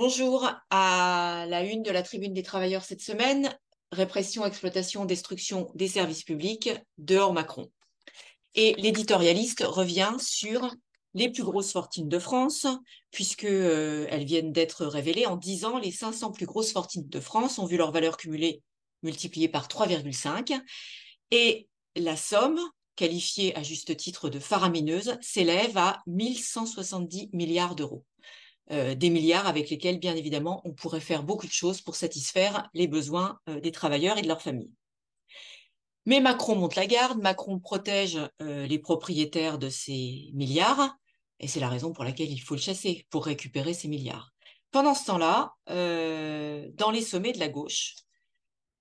Bonjour à la une de la tribune des travailleurs cette semaine, répression, exploitation, destruction des services publics, dehors Macron. Et l'éditorialiste revient sur les plus grosses fortunes de France, puisqu'elles euh, viennent d'être révélées. En 10 ans, les 500 plus grosses fortunes de France ont vu leur valeur cumulée multipliée par 3,5. Et la somme, qualifiée à juste titre de faramineuse, s'élève à 1170 milliards d'euros. Euh, des milliards avec lesquels, bien évidemment, on pourrait faire beaucoup de choses pour satisfaire les besoins euh, des travailleurs et de leurs familles. Mais Macron monte la garde, Macron protège euh, les propriétaires de ces milliards, et c'est la raison pour laquelle il faut le chasser, pour récupérer ces milliards. Pendant ce temps-là, dans les sommets de la gauche,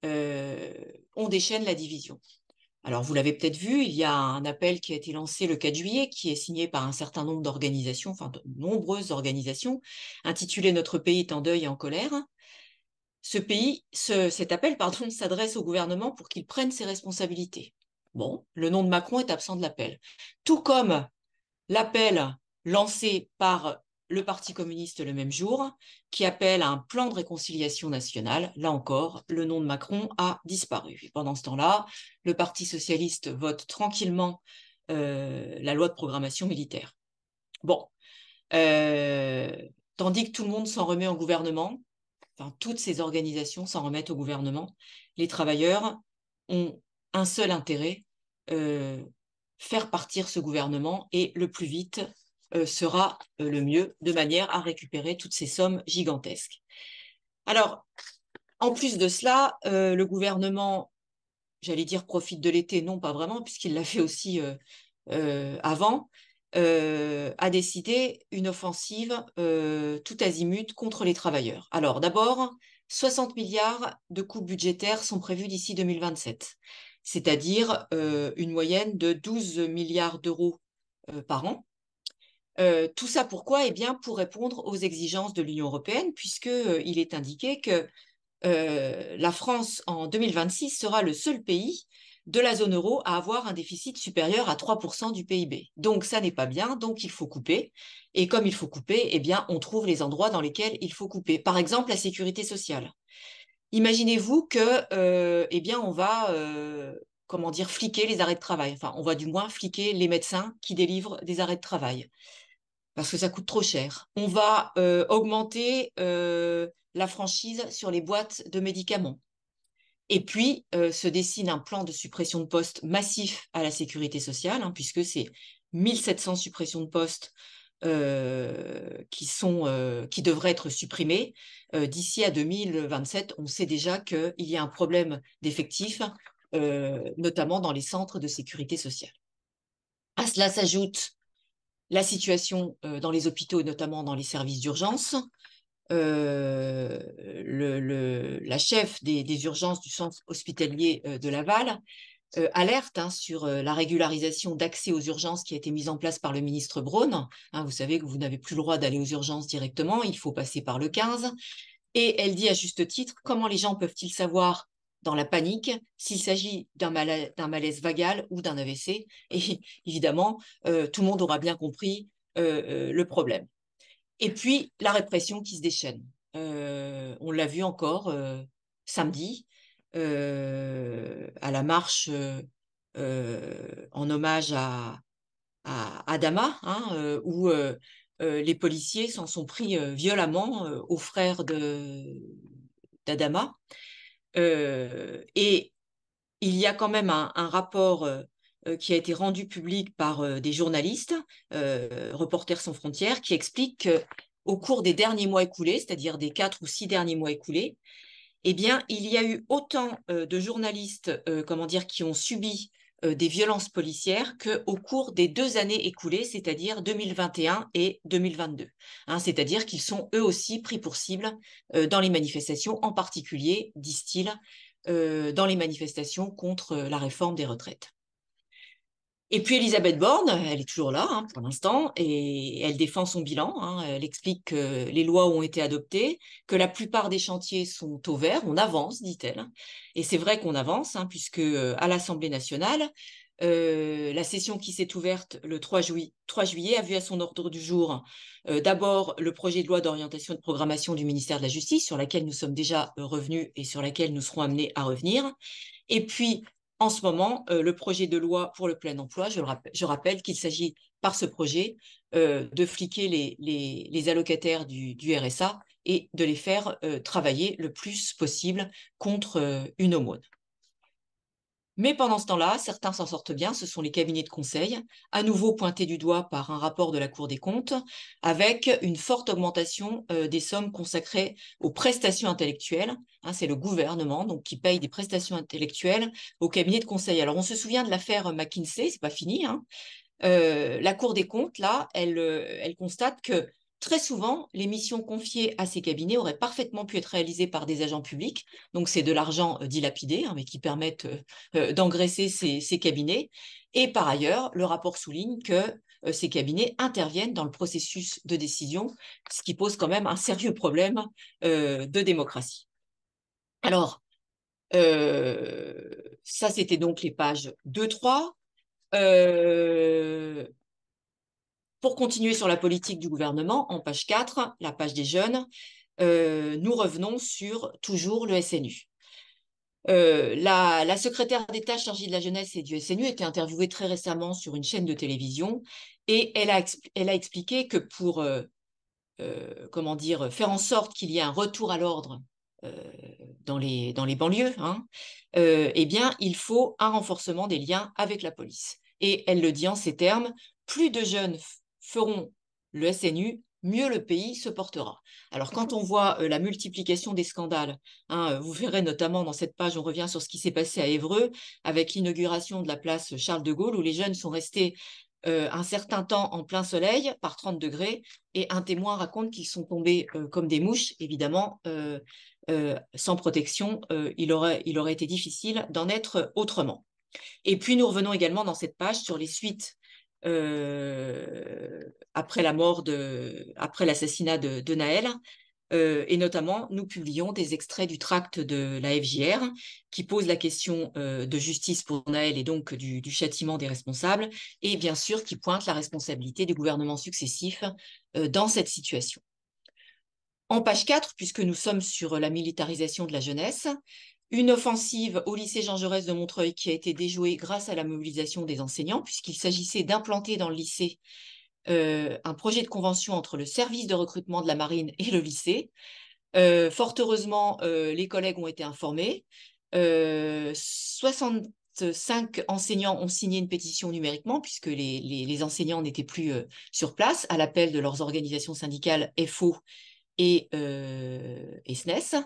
on déchaîne la division. Alors, vous l'avez peut-être vu, il y a un appel qui a été lancé le 4 juillet, qui est signé par un certain nombre d'organisations, enfin de nombreuses organisations, intitulé Notre pays est en deuil et en colère. Ce pays, cet appel, pardon, s'adresse au gouvernement pour qu'il prenne ses responsabilités. Bon, le nom de Macron est absent de l'appel. Tout comme l'appel lancé par le Parti communiste le même jour, qui appelle à un plan de réconciliation nationale. Là encore, le nom de Macron a disparu. pendant ce temps-là, le Parti socialiste vote tranquillement euh, la loi de programmation militaire. Bon. Euh, tandis que tout le monde s'en remet au gouvernement, enfin, toutes ces organisations s'en remettent au gouvernement, les travailleurs ont un seul intérêt, euh, faire partir ce gouvernement et le plus vite euh, sera euh, le mieux de manière à récupérer toutes ces sommes gigantesques. Alors, en plus de cela, euh, le gouvernement, j'allais dire, profite de l'été, non pas vraiment, puisqu'il l'a fait aussi avant, a décidé une offensive tout azimut contre les travailleurs. Alors, d'abord, 60 milliards de coûts budgétaires sont prévus d'ici 2027, c'est-à-dire une moyenne de 12 milliards d'euros par an euh, tout ça pourquoi Eh bien, pour répondre aux exigences de l'Union européenne, puisqu'il euh, est indiqué que euh, la France, en 2026, sera le seul pays de la zone euro à avoir un déficit supérieur à 3% du PIB. Donc, ça n'est pas bien, donc il faut couper. Et comme il faut couper, eh bien, on trouve les endroits dans lesquels il faut couper. Par exemple, la sécurité sociale. Imaginez-vous que, eh bien, on va comment dire, fliquer les arrêts de travail. Enfin, on va du moins fliquer les médecins qui délivrent des arrêts de travail parce que ça coûte trop cher. On va euh, augmenter euh, la franchise sur les boîtes de médicaments. Et puis, euh, se dessine un plan de suppression de postes massif à la sécurité sociale, hein, puisque c'est 1700 suppressions de postes qui, sont, qui devraient être supprimées D'ici à 2027, on sait déjà qu'il y a un problème d'effectifs, notamment dans les centres de sécurité sociale. À cela s'ajoute la situation euh, dans les hôpitaux, notamment dans les services d'urgence. Euh, la chef des, urgences du centre hospitalier euh, de Laval alerte hein, sur la régularisation d'accès aux urgences qui a été mise en place par le ministre Braun. Hein, vous savez que vous n'avez plus le droit d'aller aux urgences directement, il faut passer par le 15. Et elle dit à juste titre, comment les gens peuvent-ils savoir dans la panique s'il s'agit d'un malaise, malaise, vagal ou d'un AVC. Et évidemment, euh, tout le monde aura bien compris euh, euh, le problème. Et puis, la répression qui se déchaîne. on l'a vu encore samedi à la marche en hommage à, à Adama, hein, où les policiers s'en sont pris violemment aux frères d'Adama. Euh, et il y a quand même un, rapport euh, euh, qui a été rendu public par des journalistes, Reporters sans frontières, qui explique qu'au cours des derniers mois écoulés, c'est-à-dire des quatre ou six derniers mois écoulés, eh bien, il y a eu autant de journalistes, comment dire, qui ont subi euh, des violences policières que au cours des deux années écoulées, c'est-à-dire 2021 et 2022. Hein, c'est-à-dire qu'ils sont eux aussi pris pour cible euh, dans les manifestations, en particulier, disent-ils, euh, dans les manifestations contre la réforme des retraites. Et puis Elisabeth Borne, elle est toujours là hein, pour l'instant, et elle défend son bilan. Hein. Elle explique que les lois ont été adoptées, que la plupart des chantiers sont ouverts on avance, dit-elle. Et c'est vrai qu'on avance, hein, puisque euh, à l'Assemblée nationale, euh, la session qui s'est ouverte le 3, 3, juillet a vu à son ordre du jour euh, d'abord le projet de loi d'orientation et de programmation du ministère de la Justice, sur laquelle nous sommes déjà revenus et sur laquelle nous serons amenés à revenir, et puis en ce moment euh, le projet de loi pour le plein emploi. Je, rappelle qu'il s'agit par ce projet euh, de fliquer les, allocataires du, RSA et de les faire euh, travailler le plus possible contre une aumône. Mais pendant ce temps-là, certains s'en sortent bien, ce sont les cabinets de conseil, à nouveau pointés du doigt par un rapport de la Cour des comptes, avec une forte augmentation euh, des sommes consacrées aux prestations intellectuelles. Hein, c'est le gouvernement donc, qui paye des prestations intellectuelles aux cabinets de conseil. Alors on se souvient de l'affaire McKinsey, c'est pas fini. Hein. Euh, la Cour des comptes, là, elle euh, constate que Très souvent, les missions confiées à ces cabinets auraient parfaitement pu être réalisées par des agents publics, donc c'est de l'argent euh, dilapidé, hein, mais qui permettent euh, euh, d'engraisser ces, cabinets. Et par ailleurs, le rapport souligne que ces cabinets interviennent dans le processus de décision, ce qui pose quand même un sérieux problème de démocratie. Alors, ça, c'était donc les pages 2-3. Pour continuer sur la politique du gouvernement, en page 4, la page des jeunes, euh, nous revenons sur toujours le SNU. Euh, la, secrétaire d'État chargée de la jeunesse et du SNU été interviewée très récemment sur une chaîne de télévision et elle a, elle a expliqué que pour euh, comment dire, faire en sorte qu'il y ait un retour à l'ordre dans les, dans, les, banlieues, hein, eh bien, il faut un renforcement des liens avec la police. Et elle le dit en ces termes, plus de jeunes feront le SNU, mieux le pays se portera. Alors quand on voit euh, la multiplication des scandales, hein, euh, vous verrez notamment dans cette page, on revient sur ce qui s'est passé à Évreux avec l'inauguration de la place Charles de Gaulle où les jeunes sont restés euh, un certain temps en plein soleil par 30 degrés et un témoin raconte qu'ils sont tombés comme des mouches, évidemment. sans protection, aurait, il aurait été difficile d'en être autrement. Et puis nous revenons également dans cette page sur les suites euh, après la mort de, après l'assassinat de, Naël. Euh, et notamment, nous publions des extraits du tract de la FJR qui pose la question euh, de justice pour Naël et donc du, châtiment des responsables, et bien sûr qui pointe la responsabilité des gouvernements successifs dans cette situation. En page 4, puisque nous sommes sur la militarisation de la jeunesse, une offensive au lycée Jean Jaurès de Montreuil qui a été déjouée grâce à la mobilisation des enseignants, puisqu'il s'agissait d'implanter dans le lycée euh, un projet de convention entre le service de recrutement de la marine et le lycée. Euh, fort heureusement, euh, les collègues ont été informés. 65 enseignants ont signé une pétition numériquement, puisque les, les enseignants n'étaient plus sur place à l'appel de leurs organisations syndicales FO et, SNES. Euh,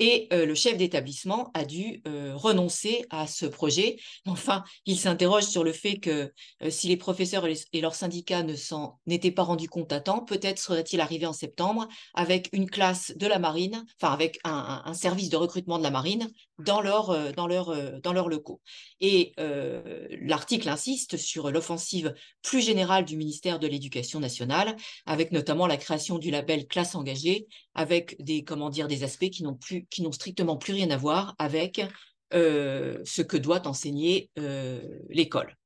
et e euh, le chef d'établissement a dû euh, renoncer à ce projet. Enfin, il s'interroge sur le fait que si les professeurs et, leurs syndicats ne s'en n'étaient pas rendus compte à temps, peut-être serait-il arrivé en septembre avec une classe de la marine, enfin avec un service de recrutement de la marine dans, leur, euh, dans, leur, euh, dans leurs locaux. Et euh, l'article insiste sur l'offensive plus générale du ministère de l'Éducation nationale, avec notamment la création du label classe engagée, avec des, comment dire, des aspects qui n'ont, plus, strictement plus rien à voir avec ce que doit enseigner l'école.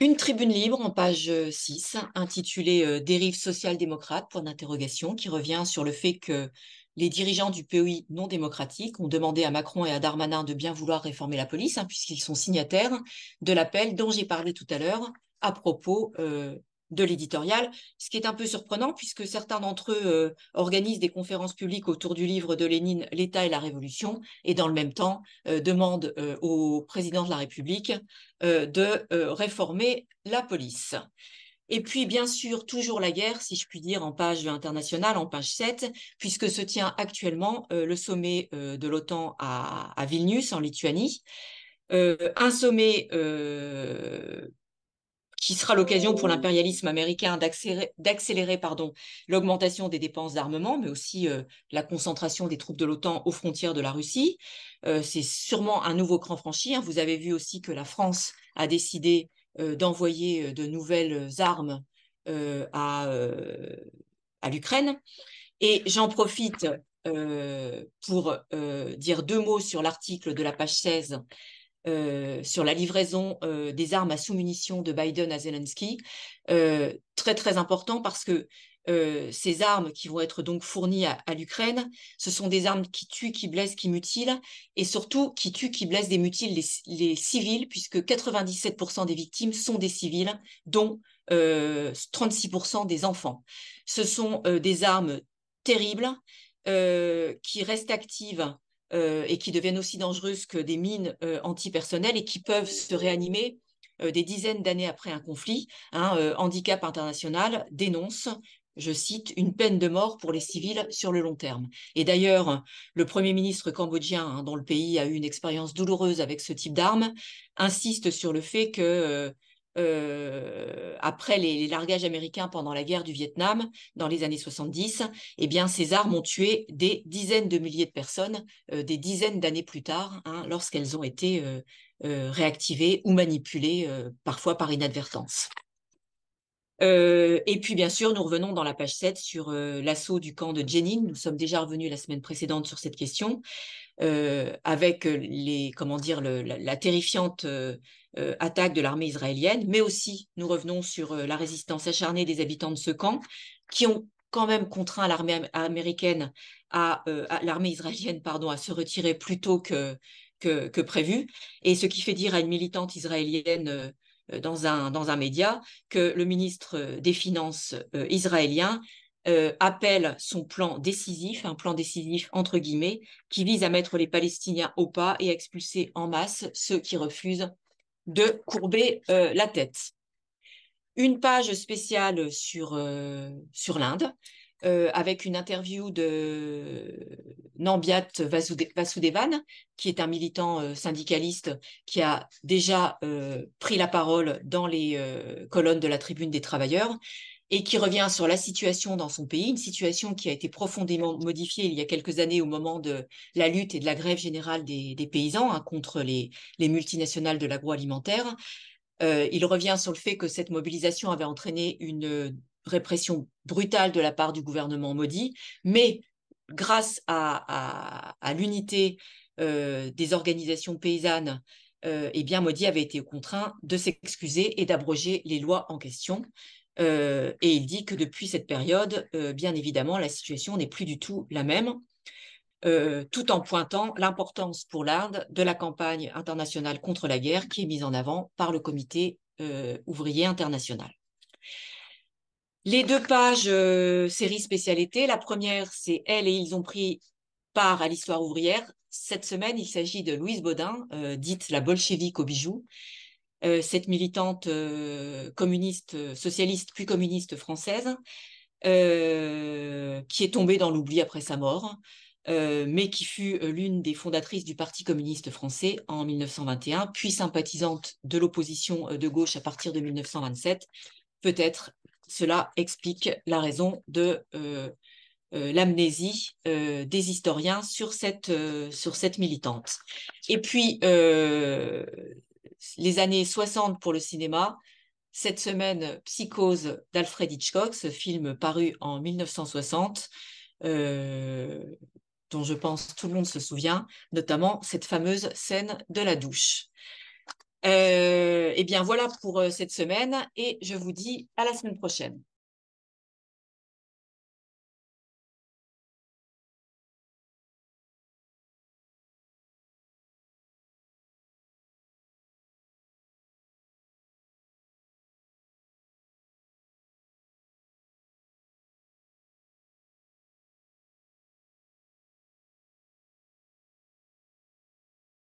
Une tribune libre en page 6, intitulée Dérive social-démocrate, point d'interrogation, qui revient sur le fait que les dirigeants du POI non démocratique ont demandé à Macron et à Darmanin de bien vouloir réformer la police, hein, puisqu'ils sont signataires de l'appel dont j'ai parlé tout à l'heure à propos euh, de l'éditorial, ce qui est un peu surprenant puisque certains d'entre eux euh, organisent des conférences publiques autour du livre de Lénine, L'État et la Révolution, et dans le même temps euh, demandent au président de la République de réformer la police. Et puis, bien sûr, toujours la guerre, si je puis dire, en page internationale, en page 7, puisque se tient actuellement euh, le sommet euh, de l'OTAN à, Vilnius, en Lituanie. Euh, un sommet qui sera l'occasion pour l'impérialisme américain d'accélérer l'augmentation des dépenses d'armement, mais aussi la concentration des troupes de l'OTAN aux frontières de la Russie. C'est sûrement un nouveau cran franchi. Hein. Vous avez vu aussi que la France a décidé euh, d'envoyer euh, de nouvelles armes euh, à, à l'Ukraine. Et j'en profite pour dire deux mots sur l'article de la page 16 sur la livraison des armes à sous-munitions de Biden à Zelensky, très très important parce que euh, ces armes qui vont être donc fournies à, l'Ukraine, ce sont des armes qui tuent, qui blessent, qui mutilent, et surtout qui tuent, qui blessent, des mutilent les, civils, puisque 97% des victimes sont des civils, dont 36% euh, des enfants. Ce sont euh, des armes terribles qui restent actives et qui deviennent aussi dangereuses que des mines antipersonnelles et qui peuvent se réanimer des dizaines d'années après un conflit, hein, Handicap International dénonce je cite, une peine de mort pour les civils sur le long terme. Et d'ailleurs, le Premier ministre cambodgien, hein, dont le pays a eu une expérience douloureuse avec ce type d'armes, insiste sur le fait que, euh, euh, après les, largages américains pendant la guerre du Vietnam, dans les années 70, eh bien, ces armes ont tué des dizaines de milliers de personnes, euh, des dizaines d'années plus tard, hein, lorsqu'elles ont été réactivées ou manipulées, parfois par inadvertance. Euh, et puis, bien sûr, nous revenons dans la page 7 sur euh, l'assaut du camp de Jenin. Nous sommes déjà revenus la semaine précédente sur cette question, euh, avec les, comment dire, la, terrifiante attaque de l'armée israélienne, mais aussi nous revenons sur la résistance acharnée des habitants de ce camp, qui ont quand même contraint l'armée américaine à, l'armée israélienne pardon à se retirer plus tôt que, que, que prévu, et ce qui fait dire à une militante israélienne euh, dans un, média que le ministre euh, des Finances euh, israélien appelle son plan décisif, un plan décisif entre guillemets, qui vise à mettre les Palestiniens au pas et à expulser en masse ceux qui refusent de courber la tête. Une page spéciale sur l'Inde, euh, avec une interview de Nambiat Vasudevan, qui est un militant euh, syndicaliste qui a déjà euh, pris la parole dans les colonnes de la Tribune des travailleurs et qui revient sur la situation dans son pays, une situation qui a été profondément modifiée il y a quelques années au moment de la lutte et de la grève générale des, paysans hein, contre les, les, multinationales de l'agroalimentaire. il revient sur le fait que cette mobilisation avait entraîné une répression brutale de la part du gouvernement maudit, mais grâce à, l'unité euh, des organisations paysannes, euh, eh bien, Modi avait été contraint de s'excuser et d'abroger les lois en question. Euh, et il dit que depuis cette période, bien évidemment, la situation n'est plus du tout la même, tout en pointant l'importance pour l'Inde de la campagne internationale contre la guerre qui est mise en avant par le Comité ouvrier international. Les deux pages euh, série spécialité, la première, c'est Elle et ils ont pris part à l'histoire ouvrière. Cette semaine, il s'agit de Louise Baudin, euh, dite la bolchevique au bijou, euh, cette militante communiste, socialiste puis communiste française, qui est tombée dans l'oubli après sa mort, mais qui fut l'une des fondatrices du Parti communiste français en 1921, puis sympathisante de l'opposition de gauche à partir de 1927, peut-être cela explique la raison de euh, euh, l'amnésie euh, des historiens sur cette, militante. Et puis, les années 60 pour le cinéma, cette semaine, Psychose d'Alfred Hitchcock, ce film paru en 1960, dont je pense tout le monde se souvient, notamment cette fameuse scène de la douche et euh, eh bien voilà pour euh, cette semaine et je vous dis à la semaine prochaine.